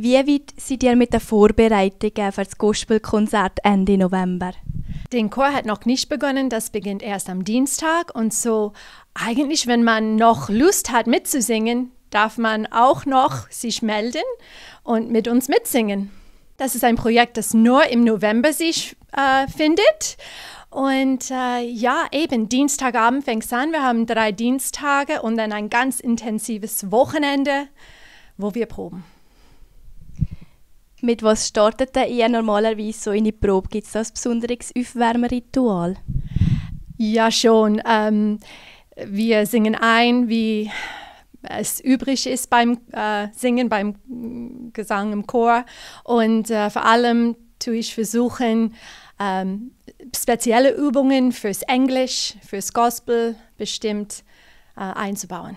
Wie weit seid ihr mit den Vorbereitungen für das Gospelkonzert Ende November? Den Chor hat noch nicht begonnen, das beginnt erst am Dienstag und so eigentlich, wenn man noch Lust hat mitzusingen, darf man auch noch sich melden und mit uns mitsingen. Das ist ein Projekt, das nur im November sich äh, findet. Und äh, ja, eben, Dienstagabend fängt es an. Wir haben drei Dienstage und dann ein ganz intensives Wochenende, wo wir proben. Mit was startet ihr normalerweise so in die Probe? Gibt es da ein besonderes Aufwärmeritual? Ja, schon. Ähm, wir singen ein, wie es übrig ist beim äh, Singen, beim Gesang im Chor. Und äh, vor allem tue ich versuchen, ähm, spezielle Übungen fürs Englisch, fürs Gospel bestimmt äh, einzubauen.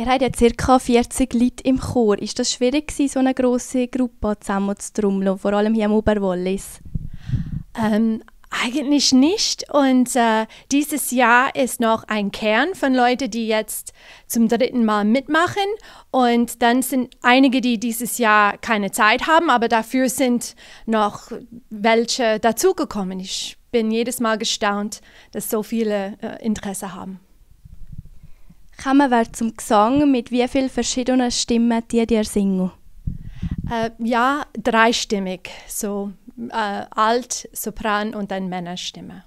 Ihr habt ja ca. 40 Leute im Chor. Ist das schwierig so eine grosse Gruppe zusammenzutrommeln, vor allem hier im Oberwallis? Ähm, eigentlich nicht. Und äh, dieses Jahr ist noch ein Kern von Leuten, die jetzt zum dritten Mal mitmachen. Und dann sind einige, die dieses Jahr keine Zeit haben, aber dafür sind noch welche dazugekommen. Ich bin jedes Mal gestaunt, dass so viele äh, Interesse haben. Kommen wir zum Gesang. Mit wie vielen verschiedenen Stimmen die dir singen? Äh, ja, dreistimmig. So äh, Alt, Sopran und dann Männerstimme.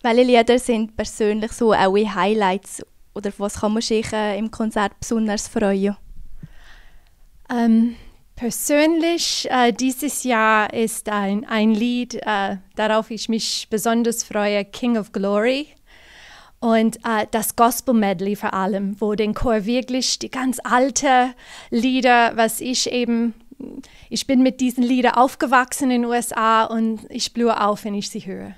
Welche Lieder sind persönlich so eure Highlights oder was kann man sich äh, im Konzert besonders freuen? Ähm, persönlich äh, dieses Jahr ist ein, ein Lied, äh, darauf ich mich besonders freue, King of Glory. Und äh, das Gospel-Medley vor allem, wo den Chor wirklich die ganz alten Lieder, was ich eben, ich bin mit diesen Liedern aufgewachsen in den USA und ich blühe auf, wenn ich sie höre.